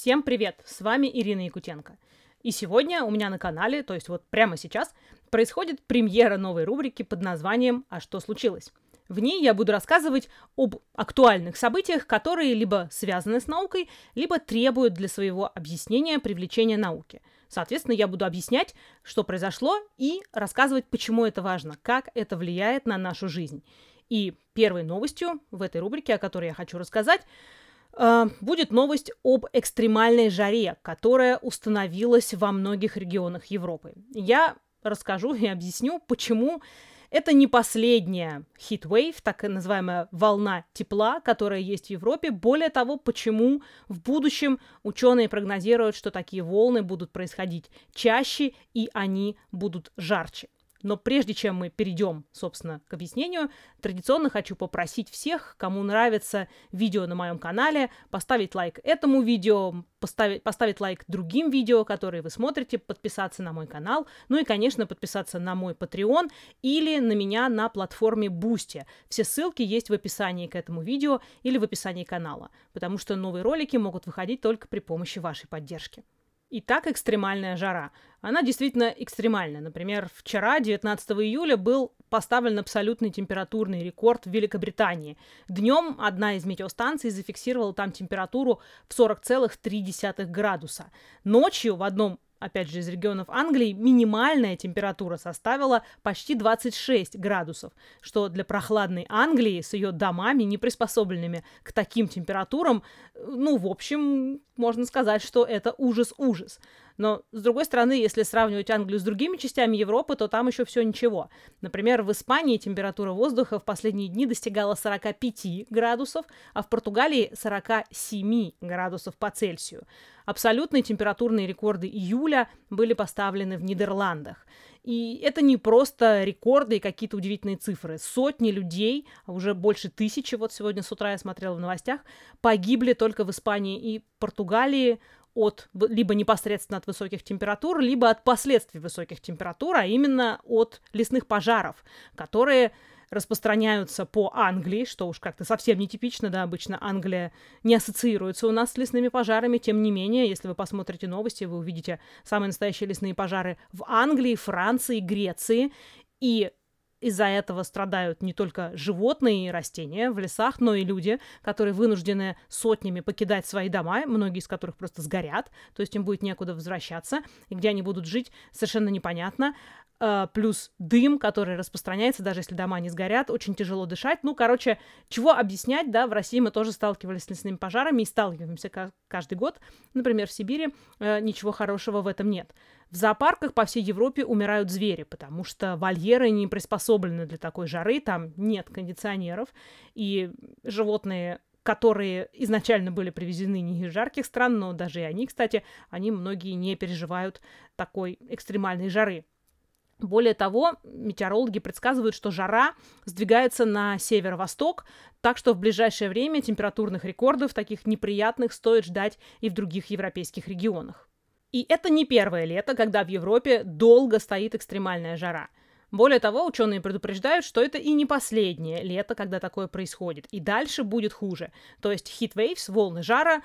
Всем привет! С вами Ирина Якутенко. И сегодня у меня на канале, то есть вот прямо сейчас, происходит премьера новой рубрики под названием «А что случилось?». В ней я буду рассказывать об актуальных событиях, которые либо связаны с наукой, либо требуют для своего объяснения привлечения науки. Соответственно, я буду объяснять, что произошло, и рассказывать, почему это важно, как это влияет на нашу жизнь. И первой новостью в этой рубрике, о которой я хочу рассказать, Э, будет новость об экстремальной жаре, которая установилась во многих регионах Европы. Я расскажу и объясню, почему это не последняя хит-вейв, так называемая волна тепла, которая есть в Европе. Более того, почему в будущем ученые прогнозируют, что такие волны будут происходить чаще и они будут жарче. Но прежде чем мы перейдем, собственно, к объяснению, традиционно хочу попросить всех, кому нравится видео на моем канале, поставить лайк этому видео, поставить, поставить лайк другим видео, которые вы смотрите, подписаться на мой канал, ну и, конечно, подписаться на мой Patreon или на меня на платформе Boosty. Все ссылки есть в описании к этому видео или в описании канала, потому что новые ролики могут выходить только при помощи вашей поддержки. И так экстремальная жара. Она действительно экстремальная. Например, вчера, 19 июля, был поставлен абсолютный температурный рекорд в Великобритании. Днем одна из метеостанций зафиксировала там температуру в 40,3 градуса. Ночью в одном Опять же, из регионов Англии минимальная температура составила почти 26 градусов, что для прохладной Англии с ее домами, не приспособленными к таким температурам, э, ну, в общем, можно сказать, что это ужас-ужас. Но, с другой стороны, если сравнивать Англию с другими частями Европы, то там еще все ничего. Например, в Испании температура воздуха в последние дни достигала 45 градусов, а в Португалии 47 градусов по Цельсию. Абсолютные температурные рекорды июля были поставлены в Нидерландах. И это не просто рекорды и какие-то удивительные цифры. Сотни людей, а уже больше тысячи, вот сегодня с утра я смотрела в новостях, погибли только в Испании и Португалии от либо непосредственно от высоких температур, либо от последствий высоких температур, а именно от лесных пожаров, которые распространяются по Англии, что уж как-то совсем нетипично, да, обычно Англия не ассоциируется у нас с лесными пожарами, тем не менее, если вы посмотрите новости, вы увидите самые настоящие лесные пожары в Англии, Франции, Греции, и из-за этого страдают не только животные и растения в лесах, но и люди, которые вынуждены сотнями покидать свои дома, многие из которых просто сгорят, то есть им будет некуда возвращаться, и где они будут жить, совершенно непонятно. А, плюс дым, который распространяется, даже если дома не сгорят, очень тяжело дышать. Ну, короче, чего объяснять, да, в России мы тоже сталкивались с лесными пожарами и сталкиваемся каждый год. Например, в Сибири э, ничего хорошего в этом нет. В зоопарках по всей Европе умирают звери, потому что вольеры не приспособлены для такой жары, там нет кондиционеров, и животные которые изначально были привезены не из жарких стран, но даже и они, кстати, они многие не переживают такой экстремальной жары. Более того, метеорологи предсказывают, что жара сдвигается на северо-восток, так что в ближайшее время температурных рекордов таких неприятных стоит ждать и в других европейских регионах. И это не первое лето, когда в Европе долго стоит экстремальная жара. Более того, ученые предупреждают, что это и не последнее лето, когда такое происходит. И дальше будет хуже. То есть heat waves, волны жара,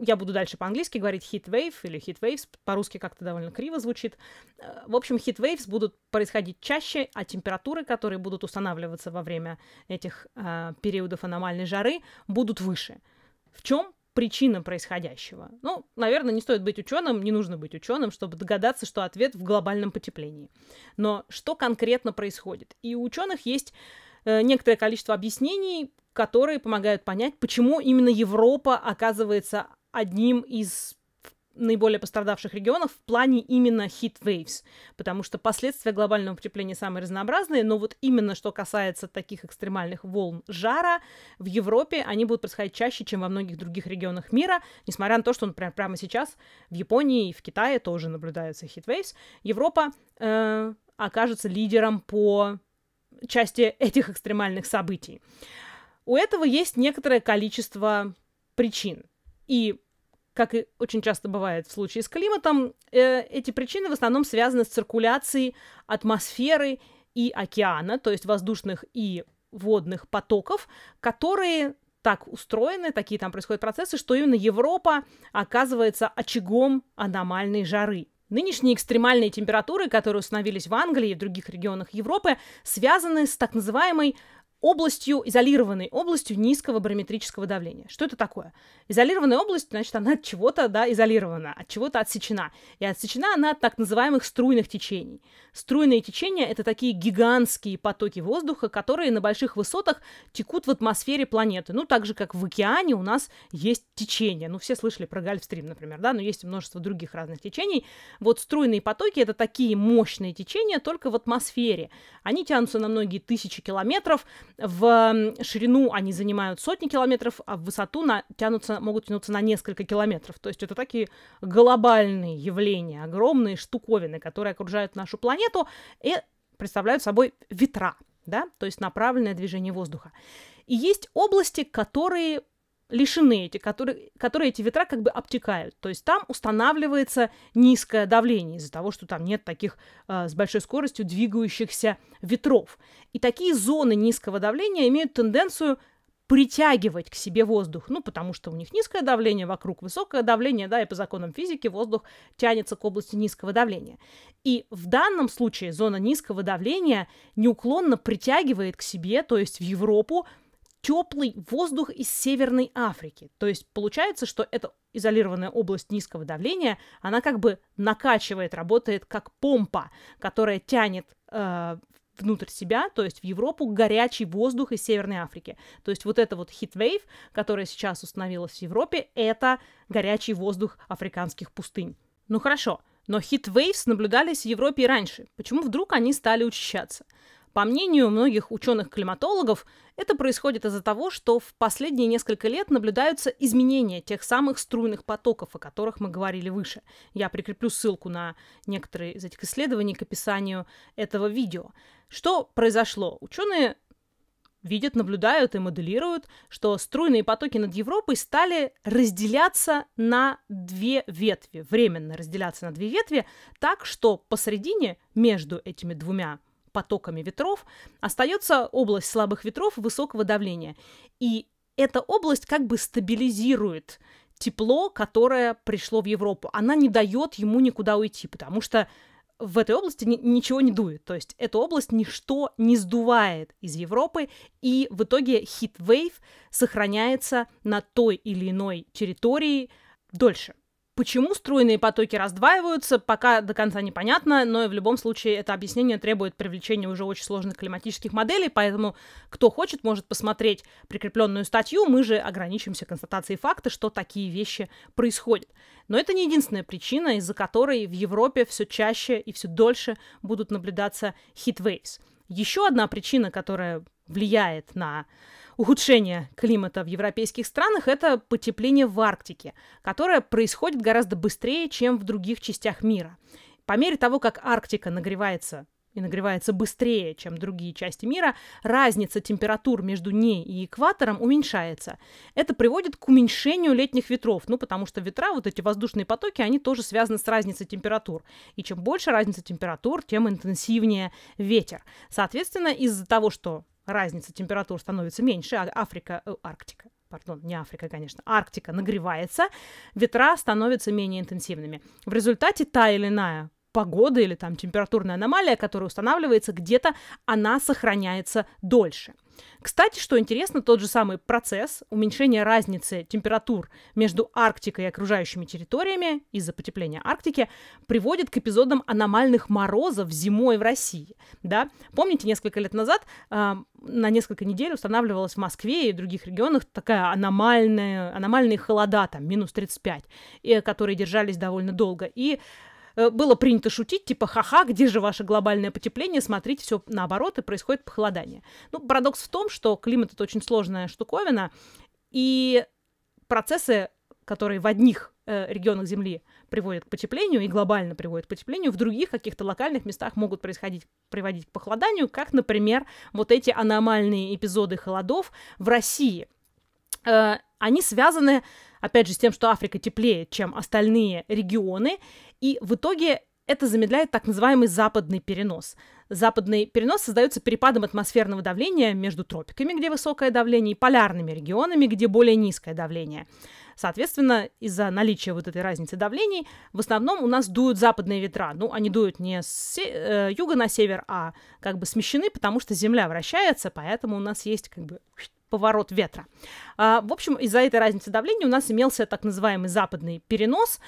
я буду дальше по-английски говорить heat wave или heat waves, по-русски как-то довольно криво звучит. Э, в общем, heat waves будут происходить чаще, а температуры, которые будут устанавливаться во время этих э, периодов аномальной жары, будут выше. В чем причинам происходящего. Ну, наверное, не стоит быть ученым, не нужно быть ученым, чтобы догадаться, что ответ в глобальном потеплении. Но что конкретно происходит? И у ученых есть э, некоторое количество объяснений, которые помогают понять, почему именно Европа оказывается одним из наиболее пострадавших регионов в плане именно heat waves, потому что последствия глобального потепления самые разнообразные, но вот именно что касается таких экстремальных волн жара в Европе, они будут происходить чаще, чем во многих других регионах мира, несмотря на то, что он прям, прямо сейчас в Японии и в Китае тоже наблюдаются heat waves. Европа э, окажется лидером по части этих экстремальных событий. У этого есть некоторое количество причин. И как и очень часто бывает в случае с климатом, э, эти причины в основном связаны с циркуляцией атмосферы и океана, то есть воздушных и водных потоков, которые так устроены, такие там происходят процессы, что именно Европа оказывается очагом аномальной жары. Нынешние экстремальные температуры, которые установились в Англии и в других регионах Европы, связаны с так называемой областью, изолированной областью низкого барометрического давления. Что это такое? Изолированная область, значит, она от чего-то, да, изолирована, от чего-то отсечена. И отсечена она от так называемых струйных течений. Струйные течения — это такие гигантские потоки воздуха, которые на больших высотах текут в атмосфере планеты. Ну, так же, как в океане у нас есть течения. Ну, все слышали про Гольфстрим, например, да, но есть множество других разных течений. Вот струйные потоки — это такие мощные течения только в атмосфере. Они тянутся на многие тысячи километров, в ширину они занимают сотни километров, а в высоту на, тянутся, могут тянуться на несколько километров. То есть это такие глобальные явления, огромные штуковины, которые окружают нашу планету и представляют собой ветра, да, то есть направленное движение воздуха. И есть области, которые лишены эти, которые, которые эти ветра как бы обтекают. То есть там устанавливается низкое давление из-за того, что там нет таких э, с большой скоростью двигающихся ветров. И такие зоны низкого давления имеют тенденцию притягивать к себе воздух, ну, потому что у них низкое давление, вокруг высокое давление, да, и по законам физики воздух тянется к области низкого давления. И в данном случае зона низкого давления неуклонно притягивает к себе, то есть в Европу, теплый воздух из Северной Африки. То есть получается, что эта изолированная область низкого давления, она как бы накачивает, работает как помпа, которая тянет э, внутрь себя, то есть в Европу, горячий воздух из Северной Африки. То есть вот это вот хитвейв, которая сейчас установилась в Европе, это горячий воздух африканских пустынь. Ну хорошо, но хитвейвс наблюдались в Европе и раньше. Почему вдруг они стали учащаться? По мнению многих ученых-климатологов, это происходит из-за того, что в последние несколько лет наблюдаются изменения тех самых струйных потоков, о которых мы говорили выше. Я прикреплю ссылку на некоторые из этих исследований к описанию этого видео. Что произошло? Ученые видят, наблюдают и моделируют, что струйные потоки над Европой стали разделяться на две ветви, временно разделяться на две ветви, так что посередине между этими двумя потоками ветров, остается область слабых ветров высокого давления. И эта область как бы стабилизирует тепло, которое пришло в Европу. Она не дает ему никуда уйти, потому что в этой области ни- ничего не дует. То есть эта область ничто не сдувает из Европы, и в итоге хит-вейв сохраняется на той или иной территории дольше – Почему струйные потоки раздваиваются, пока до конца непонятно, но в любом случае это объяснение требует привлечения уже очень сложных климатических моделей, поэтому кто хочет, может посмотреть прикрепленную статью, мы же ограничимся констатацией факта, что такие вещи происходят. Но это не единственная причина, из-за которой в Европе все чаще и все дольше будут наблюдаться хитвейвс. Еще одна причина, которая влияет на ухудшение климата в европейских странах, это потепление в Арктике, которое происходит гораздо быстрее, чем в других частях мира. По мере того, как Арктика нагревается и нагревается быстрее, чем другие части мира, разница температур между ней и экватором уменьшается. Это приводит к уменьшению летних ветров, ну потому что ветра, вот эти воздушные потоки, они тоже связаны с разницей температур. И чем больше разница температур, тем интенсивнее ветер. Соответственно, из-за того, что разница температур становится меньше, а Африка, э, Арктика, пардон, не Африка, конечно, Арктика нагревается, ветра становятся менее интенсивными. В результате та или иная погода или там температурная аномалия, которая устанавливается где-то, она сохраняется дольше – кстати, что интересно, тот же самый процесс уменьшения разницы температур между Арктикой и окружающими территориями из-за потепления Арктики приводит к эпизодам аномальных морозов зимой в России. Да? Помните, несколько лет назад э, на несколько недель устанавливалась в Москве и других регионах такая аномальная, аномальные холода, там, минус 35, э, которые держались довольно долго. И Э, было принято шутить, типа, ха-ха, где же ваше глобальное потепление, смотрите, все наоборот, и происходит похолодание. Ну, парадокс в том, что климат — это очень сложная штуковина, и процессы, которые в одних э, регионах Земли приводят к потеплению и глобально приводят к потеплению, в других каких-то локальных местах могут происходить, приводить к похолоданию, как, например, вот эти аномальные эпизоды холодов в России. Э, они связаны, опять же, с тем, что Африка теплее, чем остальные регионы, и в итоге это замедляет так называемый западный перенос. Западный перенос создается перепадом атмосферного давления между тропиками, где высокое давление, и полярными регионами, где более низкое давление. Соответственно, из-за наличия вот этой разницы давлений, в основном у нас дуют западные ветра. Ну, они дуют не с э, юга на север, а как бы смещены, потому что Земля вращается, поэтому у нас есть как бы поворот ветра. А, в общем, из-за этой разницы давления у нас имелся так называемый западный перенос.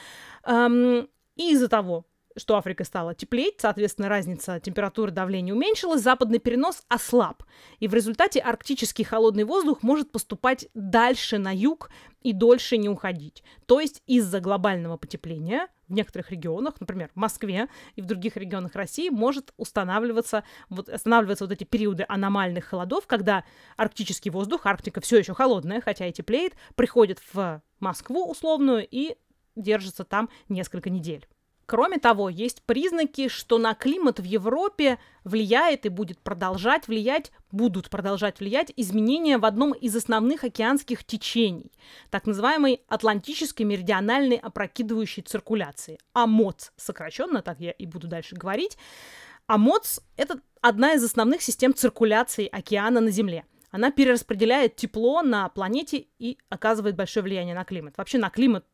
Эм, и из-за того, что Африка стала теплеть, соответственно, разница температуры давления уменьшилась, западный перенос ослаб. И в результате арктический холодный воздух может поступать дальше на юг и дольше не уходить. То есть из-за глобального потепления в некоторых регионах, например, в Москве и в других регионах России, может устанавливаться, вот, останавливаться вот эти периоды аномальных холодов, когда арктический воздух, Арктика все еще холодная, хотя и теплеет, приходит в Москву условную и держится там несколько недель. Кроме того, есть признаки, что на климат в Европе влияет и будет продолжать влиять, будут продолжать влиять изменения в одном из основных океанских течений, так называемой Атлантической меридиональной опрокидывающей циркуляции, АМОЦ, сокращенно, так я и буду дальше говорить. АМОЦ — это одна из основных систем циркуляции океана на Земле — она перераспределяет тепло на планете и оказывает большое влияние на климат. Вообще на климат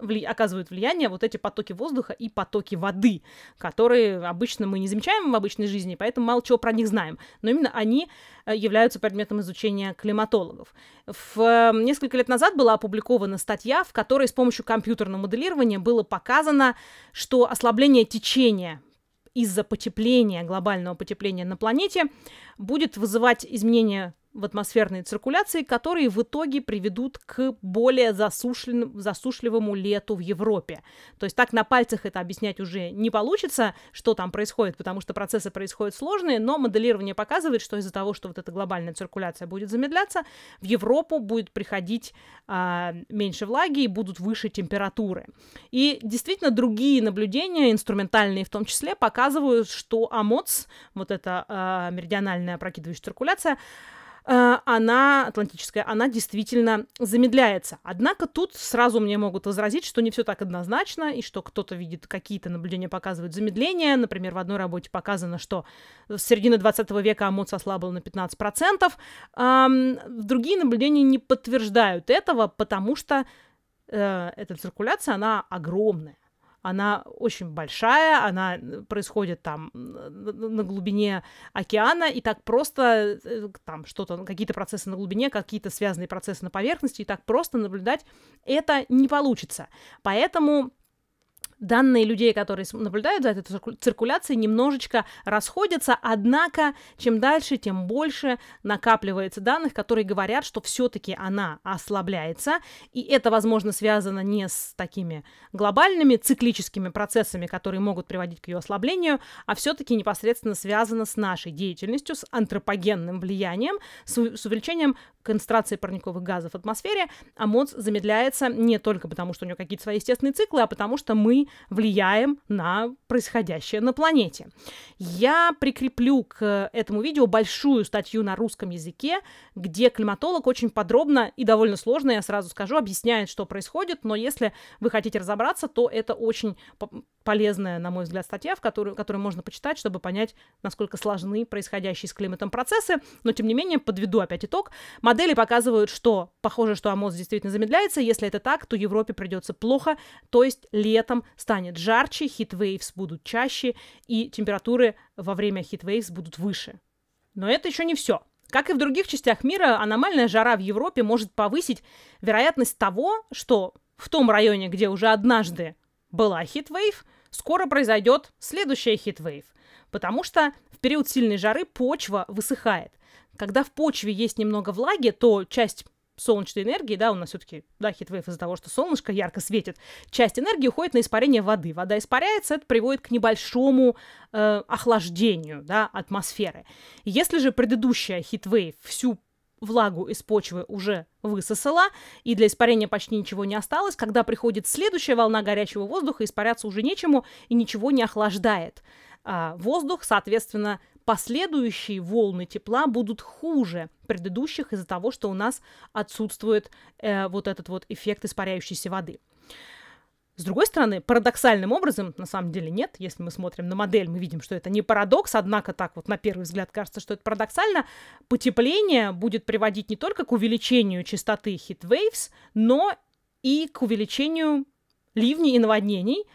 вли... оказывают влияние вот эти потоки воздуха и потоки воды, которые обычно мы не замечаем в обычной жизни, поэтому мало чего про них знаем. Но именно они э, являются предметом изучения климатологов. В... Э, несколько лет назад была опубликована статья, в которой с помощью компьютерного моделирования было показано, что ослабление течения из-за потепления, глобального потепления на планете, будет вызывать изменения в атмосферной циркуляции, которые в итоге приведут к более засушливому лету в Европе. То есть так на пальцах это объяснять уже не получится, что там происходит, потому что процессы происходят сложные, но моделирование показывает, что из-за того, что вот эта глобальная циркуляция будет замедляться, в Европу будет приходить а, меньше влаги и будут выше температуры. И действительно другие наблюдения, инструментальные в том числе, показывают, что АМОЦ, вот эта а, меридиональная прокидывающая циркуляция, Э, она, атлантическая, она действительно замедляется. Однако тут сразу мне могут возразить, что не все так однозначно, и что кто-то видит, какие-то наблюдения показывают замедление. Например, в одной работе показано, что с середины 20 века Амуц ослабил на 15%. Эм, другие наблюдения не подтверждают этого, потому что э, эта циркуляция, она огромная она очень большая, она происходит там на глубине океана, и так просто э, там что-то, какие-то процессы на глубине, какие-то связанные процессы на поверхности, и так просто наблюдать это не получится. Поэтому данные людей, которые наблюдают за этой циркуляцией, немножечко расходятся, однако чем дальше, тем больше накапливается данных, которые говорят, что все-таки она ослабляется, и это, возможно, связано не с такими глобальными циклическими процессами, которые могут приводить к ее ослаблению, а все-таки непосредственно связано с нашей деятельностью, с антропогенным влиянием, с, увеличением концентрации парниковых газов в атмосфере, а ОМОНС замедляется не только потому, что у него какие-то свои естественные циклы, а потому что мы влияем на происходящее на планете. Я прикреплю к этому видео большую статью на русском языке, где климатолог очень подробно и довольно сложно, я сразу скажу, объясняет, что происходит, но если вы хотите разобраться, то это очень полезная, на мой взгляд, статья, в которую, которую можно почитать, чтобы понять, насколько сложны происходящие с климатом процессы, но тем не менее подведу опять итог. Модель Модели показывают, что похоже, что АМОЗ действительно замедляется. Если это так, то Европе придется плохо. То есть летом станет жарче, хитвейвс будут чаще, и температуры во время хитвейвс будут выше. Но это еще не все. Как и в других частях мира, аномальная жара в Европе может повысить вероятность того, что в том районе, где уже однажды была хитвейв, скоро произойдет следующая хитвейв. Потому что в период сильной жары почва высыхает. Когда в почве есть немного влаги, то часть солнечной энергии, да, у нас все-таки, да, хитвейв из-за того, что солнышко ярко светит, часть энергии уходит на испарение воды. Вода испаряется, это приводит к небольшому э, охлаждению, да, атмосферы. Если же предыдущая хитвейв всю влагу из почвы уже высосала, и для испарения почти ничего не осталось, когда приходит следующая волна горячего воздуха, испаряться уже нечему, и ничего не охлаждает. А воздух, соответственно, последующие волны тепла будут хуже предыдущих из-за того, что у нас отсутствует э, вот этот вот эффект испаряющейся воды. С другой стороны, парадоксальным образом, на самом деле нет, если мы смотрим на модель, мы видим, что это не парадокс, однако так вот на первый взгляд кажется, что это парадоксально, потепление будет приводить не только к увеличению частоты heat waves, но и к увеличению ливней и наводнений,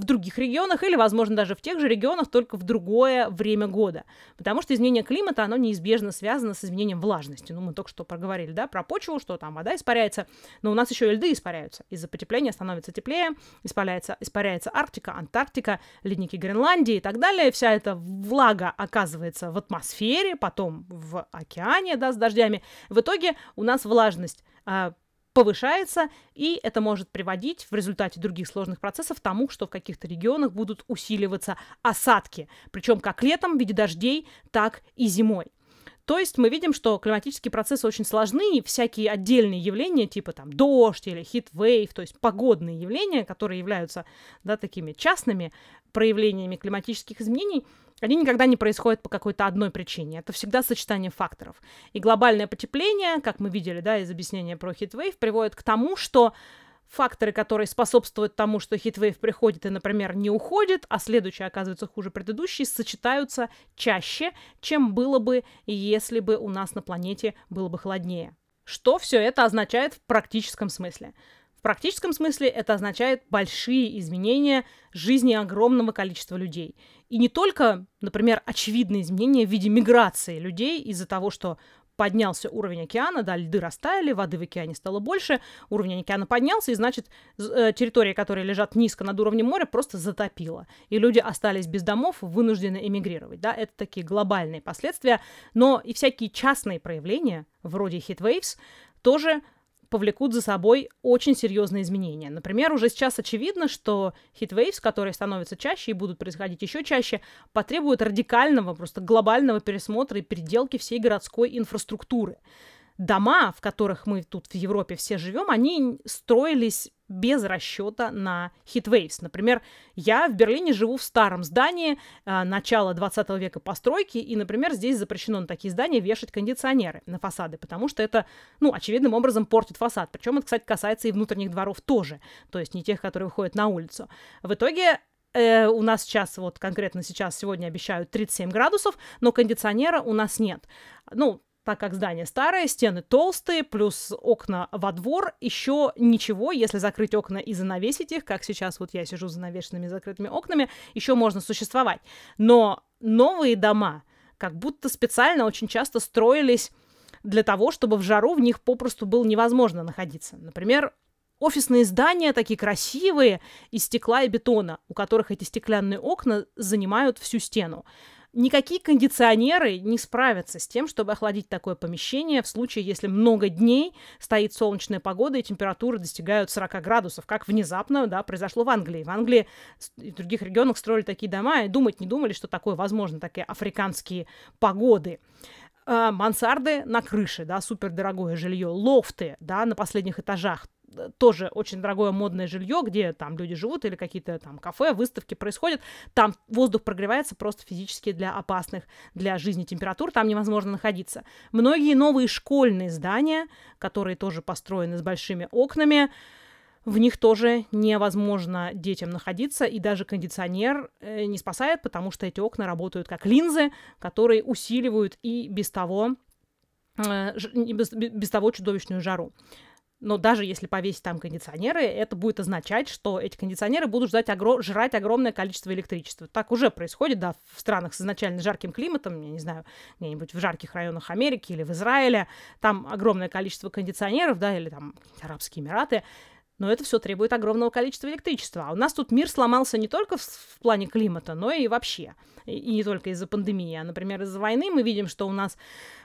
в других регионах или, возможно, даже в тех же регионах, только в другое время года. Потому что изменение климата, оно неизбежно связано с изменением влажности. Ну, мы только что проговорили, да, про почву, что там вода испаряется, но у нас еще и льды испаряются. Из-за потепления становится теплее, испаряется, испаряется Арктика, Антарктика, ледники Гренландии и так далее. Вся эта влага оказывается в атмосфере, потом в океане, да, с дождями. В итоге у нас влажность а, повышается, и это может приводить в результате других сложных процессов к тому, что в каких-то регионах будут усиливаться осадки, причем как летом в виде дождей, так и зимой. То есть мы видим, что климатические процессы очень сложны, и всякие отдельные явления, типа там дождь или хит-вейв, то есть погодные явления, которые являются да, такими частными проявлениями климатических изменений, они никогда не происходят по какой-то одной причине. Это всегда сочетание факторов. И глобальное потепление, как мы видели да, из объяснения про хит-вейв, приводит к тому, что факторы, которые способствуют тому, что хитвейв приходит и, например, не уходит, а следующий оказывается хуже предыдущий, сочетаются чаще, чем было бы, если бы у нас на планете было бы холоднее. Что все это означает в практическом смысле? В практическом смысле это означает большие изменения жизни огромного количества людей. И не только, например, очевидные изменения в виде миграции людей из-за того, что поднялся уровень океана, да, льды растаяли, воды в океане стало больше, уровень океана поднялся, и значит э, территории, которые лежат низко над уровнем моря, просто затопило. И люди остались без домов, вынуждены эмигрировать. Да, это такие глобальные последствия. Но и всякие частные проявления, вроде хитвейвс, тоже повлекут за собой очень серьезные изменения. Например, уже сейчас очевидно, что хитвейвс, которые становятся чаще и будут происходить еще чаще, потребуют радикального, просто глобального пересмотра и переделки всей городской инфраструктуры дома, в которых мы тут в Европе все живем, они строились без расчета на хитвейвс. Например, я в Берлине живу в старом здании э, начала 20 века постройки, и, например, здесь запрещено на такие здания вешать кондиционеры на фасады, потому что это, ну, очевидным образом портит фасад. Причем это, кстати, касается и внутренних дворов тоже, то есть не тех, которые выходят на улицу. В итоге э, у нас сейчас, вот конкретно сейчас, сегодня обещают 37 градусов, но кондиционера у нас нет. Ну, так как здание старое, стены толстые, плюс окна во двор, еще ничего, если закрыть окна и занавесить их, как сейчас вот я сижу с занавешенными закрытыми окнами, еще можно существовать. Но новые дома как будто специально очень часто строились для того, чтобы в жару в них попросту было невозможно находиться. Например, офисные здания такие красивые из стекла и бетона, у которых эти стеклянные окна занимают всю стену. Никакие кондиционеры не справятся с тем, чтобы охладить такое помещение в случае, если много дней стоит солнечная погода и температуры достигают 40 градусов, как внезапно да, произошло в Англии. В Англии и в других регионах строили такие дома и думать не думали, что такое возможно, такие африканские погоды а, мансарды на крыше, да, супердорогое жилье, лофты, да, на последних этажах, Э, тоже очень дорогое модное жилье, где там люди живут или какие-то там кафе, выставки происходят, там воздух прогревается просто физически для опасных для жизни температур, там невозможно находиться. Многие новые школьные здания, которые тоже построены с большими окнами, в них тоже невозможно детям находиться, и даже кондиционер э, не спасает, потому что эти окна работают как линзы, которые усиливают и без того, э, без, без того чудовищную жару но даже если повесить там кондиционеры, это будет означать, что эти кондиционеры будут ждать огро- жрать огромное количество электричества. Так уже происходит, да, в странах с изначально жарким климатом, я не знаю, где-нибудь в жарких районах Америки или в Израиле, там огромное количество кондиционеров, да, или там Арабские Эмираты, но это все требует огромного количества электричества. А у нас тут мир сломался не только в, в плане климата, но и вообще. И, и не только из-за пандемии, а, например, из-за войны мы видим, что у нас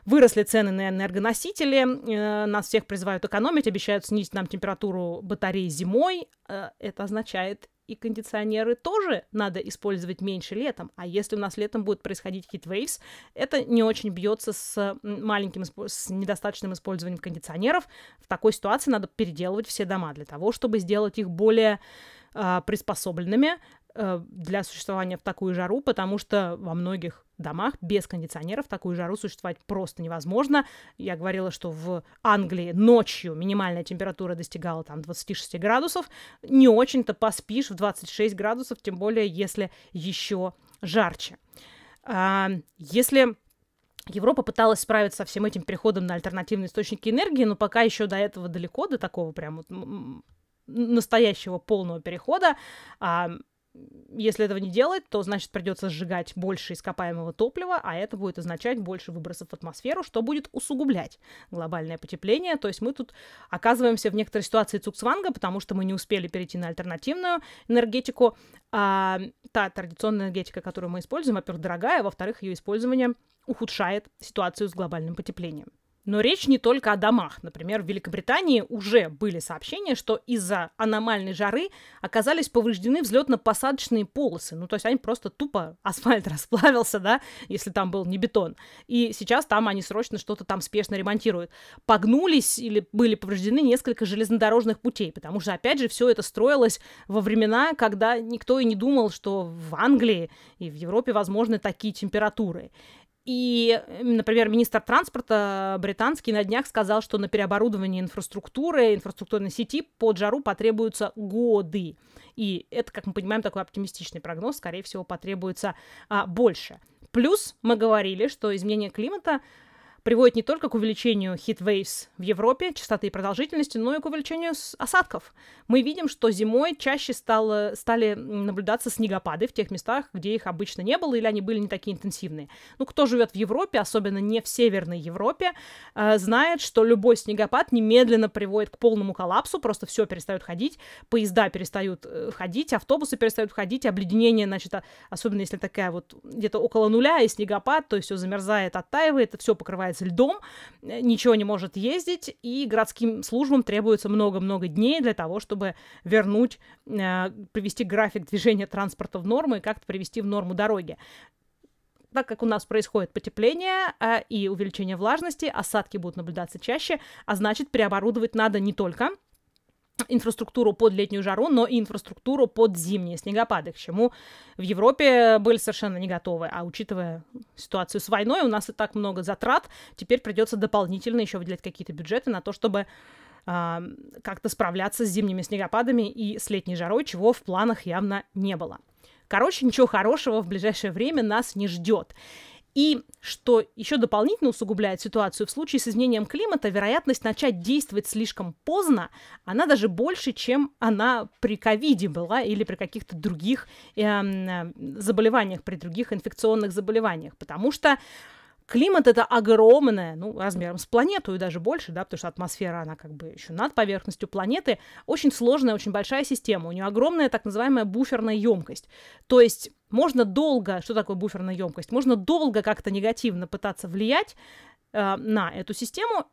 выросли цены на энергоносители, э, нас всех призывают экономить, обещают снизить нам температуру батареи зимой. Э, это означает и кондиционеры тоже надо использовать меньше летом. А если у нас летом будет происходить heat waves, это не очень бьется с маленьким, с недостаточным использованием кондиционеров. В такой ситуации надо переделывать все дома для того, чтобы сделать их более а, приспособленными Э, для существования в такую жару, потому что во многих домах без кондиционеров такую жару существовать просто невозможно. Я говорила, что в Англии ночью минимальная температура достигала там 26 градусов. Не очень-то поспишь в 26 градусов, тем более если еще жарче. А, если Европа пыталась справиться со всем этим переходом на альтернативные источники энергии, но пока еще до этого далеко, до такого прям настоящего полного перехода. А, если этого не делать, то значит придется сжигать больше ископаемого топлива, а это будет означать больше выбросов в атмосферу, что будет усугублять глобальное потепление. То есть мы тут оказываемся в некоторой ситуации цуксванга, потому что мы не успели перейти на альтернативную энергетику. А, та традиционная энергетика, которую мы используем, во-первых, дорогая, а во-вторых, ее использование ухудшает ситуацию с глобальным потеплением. Но речь не только о домах. Например, в Великобритании уже были сообщения, что из-за аномальной жары оказались повреждены взлетно-посадочные полосы. Ну, то есть они просто тупо асфальт расплавился, да, если там был не бетон. И сейчас там они срочно что-то там спешно ремонтируют. Погнулись или были повреждены несколько железнодорожных путей, потому что, опять же, все это строилось во времена, когда никто и не думал, что в Англии и в Европе возможны такие температуры. И, например, министр транспорта британский на днях сказал, что на переоборудование инфраструктуры, инфраструктурной сети под жару потребуются годы. И это, как мы понимаем, такой оптимистичный прогноз, скорее всего, потребуется а, больше. Плюс мы говорили, что изменение климата приводит не только к увеличению хитвейвс в Европе, частоты и продолжительности, но и к увеличению осадков. Мы видим, что зимой чаще стало, стали наблюдаться снегопады в тех местах, где их обычно не было или они были не такие интенсивные. Ну, кто живет в Европе, особенно не в Северной Европе, э, знает, что любой снегопад немедленно приводит к полному коллапсу, просто все перестает ходить, поезда перестают э, ходить, автобусы перестают ходить, обледенение, значит, а, особенно если такая вот где-то около нуля и снегопад, то все замерзает, оттаивает, все покрывает с льдом, э, ничего не может ездить, и городским службам требуется много-много дней для того, чтобы вернуть, э, привести график движения транспорта в норму и как-то привести в норму дороги так как у нас происходит потепление э, и увеличение влажности, осадки будут наблюдаться чаще, а значит, переоборудовать надо не только инфраструктуру под летнюю жару, но и инфраструктуру под зимние снегопады, к чему в Европе были совершенно не готовы. А учитывая ситуацию с войной, у нас и так много затрат, теперь придется дополнительно еще выделять какие-то бюджеты на то, чтобы э, как-то справляться с зимними снегопадами и с летней жарой, чего в планах явно не было. Короче, ничего хорошего в ближайшее время нас не ждет. И что еще дополнительно усугубляет ситуацию, в случае с изменением климата вероятность начать действовать слишком поздно, она даже больше, чем она при ковиде была или при каких-то других эм, э, заболеваниях, при других инфекционных заболеваниях. Потому что Климат это огромная, ну, размером с планету и даже больше, да, потому что атмосфера, она как бы еще над поверхностью планеты. Очень сложная, очень большая система. У нее огромная так называемая буферная емкость. То есть можно долго, что такое буферная емкость? Можно долго как-то негативно пытаться влиять э, на эту систему,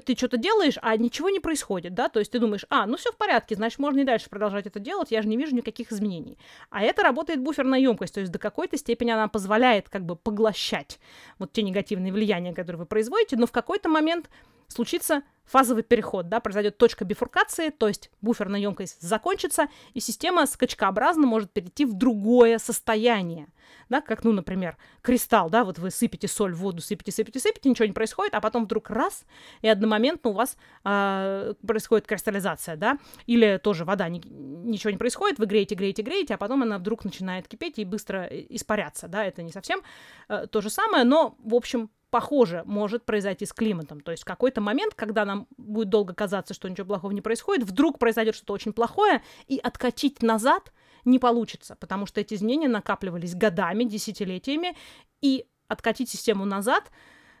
ты что-то делаешь, а ничего не происходит, да, то есть ты думаешь, а, ну все в порядке, значит, можно и дальше продолжать это делать, я же не вижу никаких изменений. А это работает буферная емкость, то есть до какой-то степени она позволяет как бы поглощать вот те негативные влияния, которые вы производите, но в какой-то момент случится фазовый переход, да, произойдет точка бифуркации, то есть буферная емкость закончится, и система скачкообразно может перейти в другое состояние, да, как, ну, например, кристалл, да, вот вы сыпете соль в воду, сыпите, сыпите, сыпите, ничего не происходит, а потом вдруг раз, и одномоментно у вас э, происходит кристаллизация, да, или тоже вода, ни, ничего не происходит, вы греете, греете, греете, а потом она вдруг начинает кипеть и быстро э, испаряться, да, это не совсем э, то же самое, но, в общем, похоже может произойти с климатом. То есть в какой-то момент, когда нам будет долго казаться, что ничего плохого не происходит, вдруг произойдет что-то очень плохое, и откатить назад не получится, потому что эти изменения накапливались годами, десятилетиями, и откатить систему назад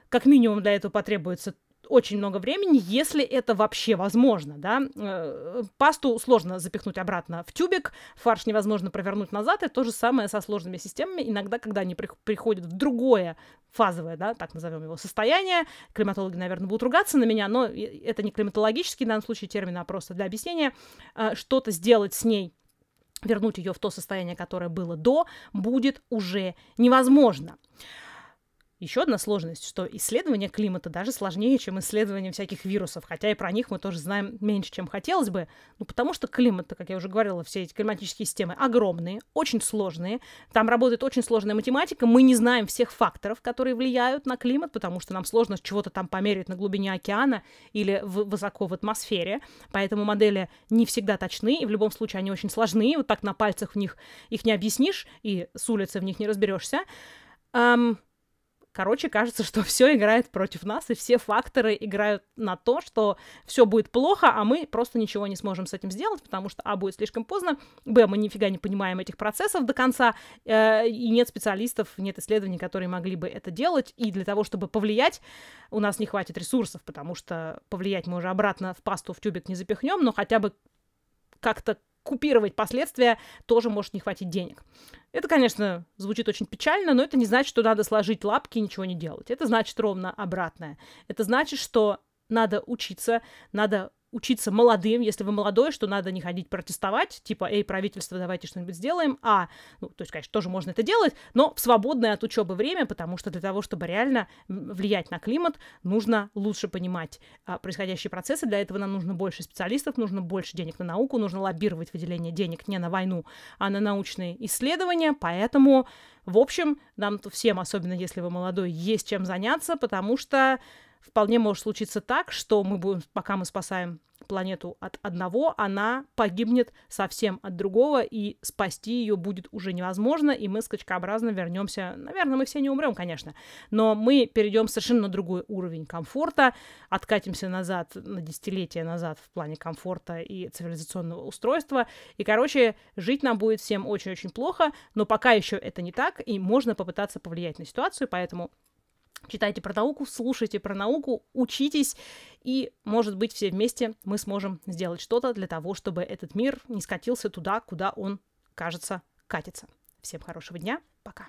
как минимум для этого потребуется очень много времени, если это вообще возможно, да. Э, пасту сложно запихнуть обратно в тюбик, фарш невозможно провернуть назад, это то же самое со сложными системами. Иногда, когда они приходят в другое фазовое, да, так назовем его, состояние, климатологи, наверное, будут ругаться на меня, но это не климатологический в данном случае термин, а просто для объяснения, э, что-то сделать с ней вернуть ее в то состояние, которое было до, будет уже невозможно. Еще одна сложность, что исследование климата даже сложнее, чем исследование всяких вирусов, хотя и про них мы тоже знаем меньше, чем хотелось бы, ну потому что климат, как я уже говорила, все эти климатические системы огромные, очень сложные, там работает очень сложная математика, мы не знаем всех факторов, которые влияют на климат, потому что нам сложно чего-то там померить на глубине океана или в, высоко в атмосфере, поэтому модели не всегда точны, и в любом случае они очень сложны, вот так на пальцах в них их не объяснишь, и с улицы в них не разберешься. Um, Короче, кажется, что все играет против нас, и все факторы играют на то, что все будет плохо, а мы просто ничего не сможем с этим сделать, потому что А будет слишком поздно, Б мы нифига не понимаем этих процессов до конца, э, и нет специалистов, нет исследований, которые могли бы это делать, и для того, чтобы повлиять, у нас не хватит ресурсов, потому что повлиять мы уже обратно в пасту, в тюбик не запихнем, но хотя бы как-то купировать последствия тоже может не хватить денег. Это, конечно, звучит очень печально, но это не значит, что надо сложить лапки и ничего не делать. Это значит ровно обратное. Это значит, что надо учиться, надо учиться молодым, если вы молодой, что надо не ходить протестовать, типа, эй, правительство, давайте что-нибудь сделаем, а, ну, то есть, конечно, тоже можно это делать, но в свободное от учебы время, потому что для того, чтобы реально влиять на климат, нужно лучше понимать а, происходящие процессы, для этого нам нужно больше специалистов, нужно больше денег на науку, нужно лоббировать выделение денег не на войну, а на научные исследования, поэтому, в общем, нам всем, особенно если вы молодой, есть чем заняться, потому что вполне может случиться так, что мы будем, пока мы спасаем планету от одного, она погибнет совсем от другого, и спасти ее будет уже невозможно, и мы скачкообразно вернемся. Наверное, мы все не умрем, конечно, но мы перейдем совершенно на другой уровень комфорта, откатимся назад, на десятилетия назад в плане комфорта и цивилизационного устройства. И, короче, жить нам будет всем очень-очень плохо, но пока еще это не так, и можно попытаться повлиять на ситуацию, поэтому Читайте про науку, слушайте про науку, учитесь, и, может быть, все вместе мы сможем сделать что-то для того, чтобы этот мир не скатился туда, куда он, кажется, катится. Всем хорошего дня, пока.